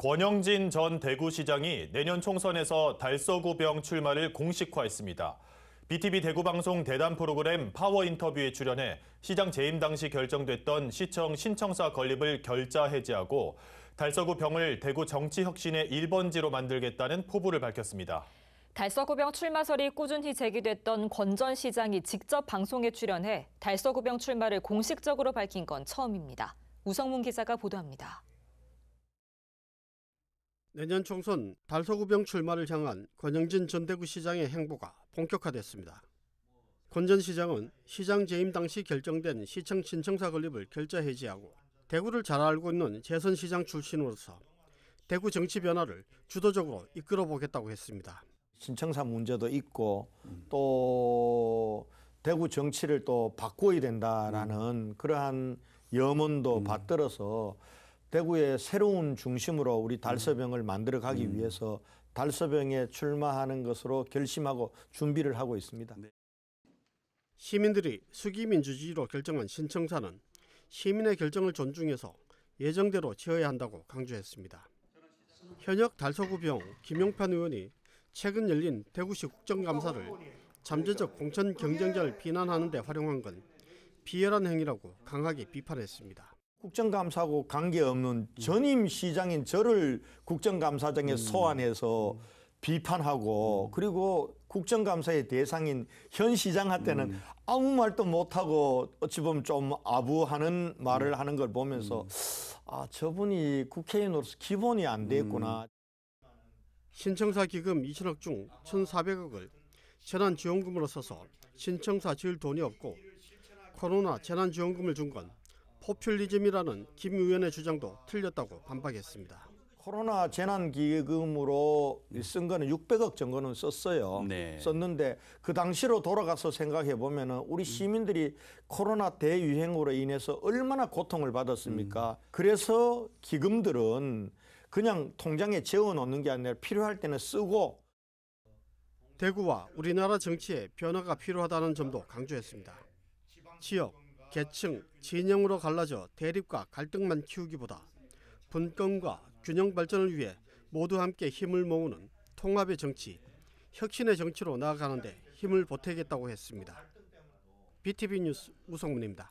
권영진 전 대구시장이 내년 총선에서 달서구병 출마를 공식화했습니다. BTV 대구방송 대담 프로그램 파워 인터뷰에 출연해 시장 재임 당시 결정됐던 시청 신청사 건립을 결자 해지하고 달서구 병을 대구 정치혁신의 1번지로 만들겠다는 포부를 밝혔습니다. 달서구병 출마설이 꾸준히 제기됐던 권 전 시장이 직접 방송에 출연해 달서구병 출마를 공식적으로 밝힌 건 처음입니다. 우성문 기자가 보도합니다. 내년 총선 달서구병 출마를 향한 권영진 전 대구시장의 행보가 본격화됐습니다. 권 전 시장은 시장 재임 당시 결정된 시청 신청사 건립을 결자 해지하고 대구를 잘 알고 있는 재선 시장 출신으로서 대구 정치 변화를 주도적으로 이끌어 보겠다고 했습니다. 신청사 문제도 있고 또 대구 정치를 또 바꿔야 된다라는 음. 그러한 염원도 음. 받들어서 대구의 새로운 중심으로 우리 음. 달서병을 만들어 가기 음. 위해서 달서병에 출마하는 것으로 결심하고 준비를 하고 있습니다. 네. 시민들이 수기민주주의로 결정한 신청사는 시민의 결정을 존중해서 예정대로 지어야 한다고 강조했습니다. 현역 달서구병 김용판 의원이 최근 열린 대구시 국정감사를 잠재적 공천 경쟁자를 비난하는 데 활용한 건 비열한 행위라고 강하게 비판했습니다. 국정감사하고 관계없는 전임 시장인 저를 국정감사장에 음. 소환해서 비판하고 음. 그리고 국정감사의 대상인 현 시장한테는 음. 아무 말도 못하고 어찌 보면 좀 아부하는 말을 하는 걸 보면서 아 저분이 국회의원으로서 기본이 안 됐구나. 신청사 기금 2천억 중 1,400억을 재난지원금으로 써서 신청사 지을 돈이 없고 코로나 재난지원금을 준건 포퓰리즘이라는 김 의원의 주장도 틀렸다고 반박했습니다. 코로나 재난기금으로 쓴 거는 600억 정도는 썼어요. 네. 썼는데 그 당시로 돌아가서 생각해 보면은 우리 시민들이 코로나 대유행으로 인해서 얼마나 고통을 받았습니까? 음. 그래서 기금들은 그냥 통장에 재워 놓는 게 아니라 필요할 때는 쓰고 대구와 우리나라 정치에 변화가 필요하다는 점도 강조했습니다. 지역 계층, 진영으로 갈라져 대립과 갈등만 키우기보다 분권과 균형 발전을 위해 모두 함께 힘을 모으는 통합의 정치, 혁신의 정치로 나아가는데 힘을 보태겠다고 했습니다. BTV 뉴스 우성문입니다.